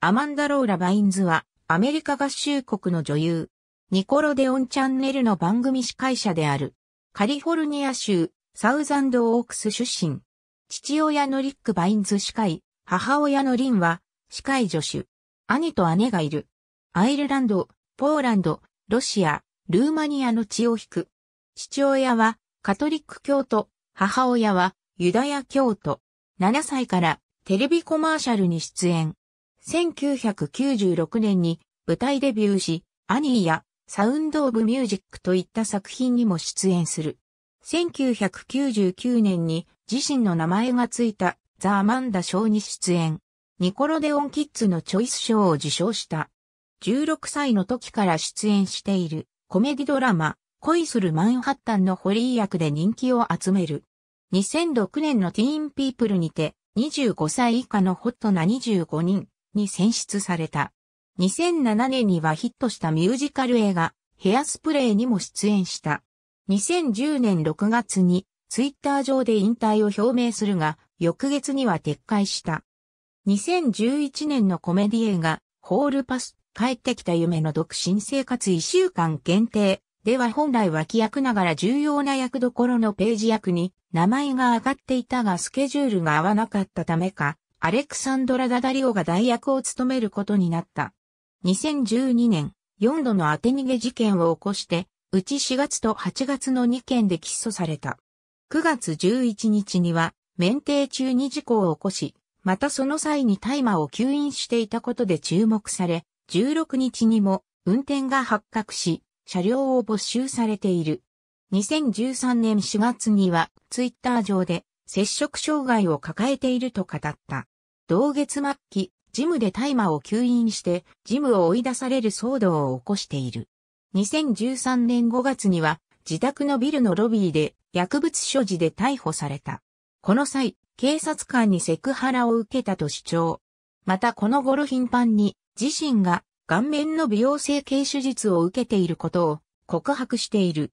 アマンダ・ローラ・バインズは、アメリカ合衆国の女優、ニコロデオンチャンネルの番組司会者である、カリフォルニア州、サウザンド・オークス出身。父親のリック・バインズ司会、母親のリンは、司会助手。兄と姉がいる。アイルランド、ポーランド、ロシア、ルーマニアの血を引く。父親は、カトリック教徒、母親は、ユダヤ教徒。7歳から、テレビコマーシャルに出演。1996年に舞台デビューし、アニーやサウンド・オブ・ミュージックといった作品にも出演する。1999年に自身の名前がついたザ・アマンダ賞に出演。ニコロデオン・キッズのチョイス賞を受賞した。16歳の時から出演しているコメディドラマ恋するマンハッタンのホリー役で人気を集める。2006年のティーンピープルにて25歳以下のホットな25人に選出された。2007年にはヒットしたミュージカル映画、ヘアスプレーにも出演した。2010年6月に、ツイッター上で引退を表明するが、翌月には撤回した。2011年のコメディ映画、ホールパス、帰ってきた夢の独身生活1週間限定では本来脇役ながら重要な役どころのページ役に名前が上がっていたがスケジュールが合わなかったためか、アレクサンドラ・ダダリオが代役を務めることになった。2012年、4度の当て逃げ事件を起こして、うち4月と8月の2件で起訴された。9月11日には、免停中に事故を起こし、またその際に大麻を吸引していたことで注目され、16日にも運転が発覚し、車両を没収されている。2013年4月には、ツイッター上で、摂食障害を抱えていると語った。同月末期、ジムで大麻を吸引して、ジムを追い出される騒動を起こしている。2013年5月には、自宅のビルのロビーで薬物所持で逮捕された。この際、警察官にセクハラを受けたと主張。またこの頃頻繁に自身が顔面の美容整形手術を受けていることを告白している。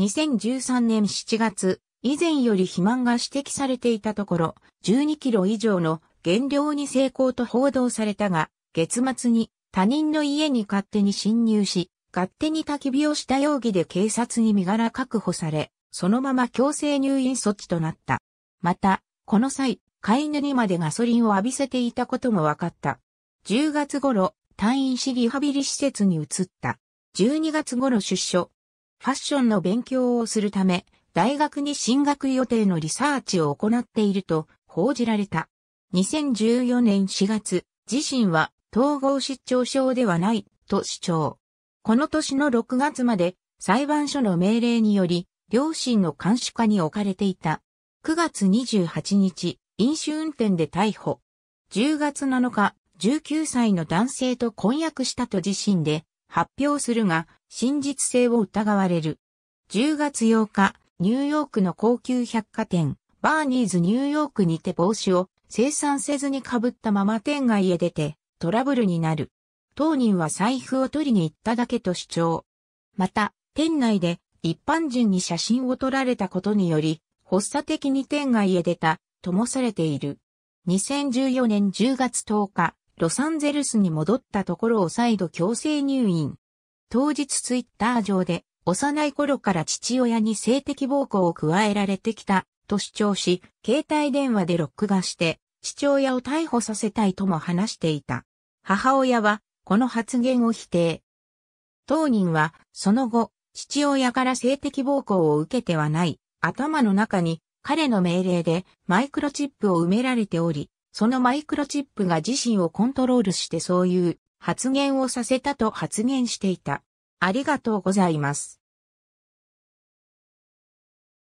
2013年7月、以前より肥満が指摘されていたところ、12キロ以上の減量に成功と報道されたが、月末に他人の家に勝手に侵入し、勝手に焚き火をした容疑で警察に身柄確保され、そのまま強制入院措置となった。また、この際、飼い犬にまでガソリンを浴びせていたことも分かった。10月頃、退院しリハビリ施設に移った。12月頃出所。ファッションの勉強をするため、大学に進学予定のリサーチを行っていると報じられた。2014年4月、自身は統合失調症ではないと主張。この年の6月まで裁判所の命令により、両親の監視下に置かれていた。9月28日、飲酒運転で逮捕。10月7日、19歳の男性と婚約したと自身で発表するが、真実性を疑われる。10月8日、ニューヨークの高級百貨店、バーニーズニューヨークにて帽子を生産せずに被ったまま店外へ出てトラブルになる。当人は財布を取りに行っただけと主張。また、店内で一般人に写真を撮られたことにより、発作的に店外へ出た、ともされている。2014年10月10日、ロサンゼルスに戻ったところを再度強制入院。当日ツイッター上で、幼い頃から父親に性的暴行を加えられてきたと主張し、携帯電話で録画して父親を逮捕させたいとも話していた。母親はこの発言を否定。当人はその後、父親から性的暴行を受けてはない、頭の中に彼の命令でマイクロチップを埋められており、そのマイクロチップが自身をコントロールしてそういう発言をさせたと発言していた。ありがとうございます。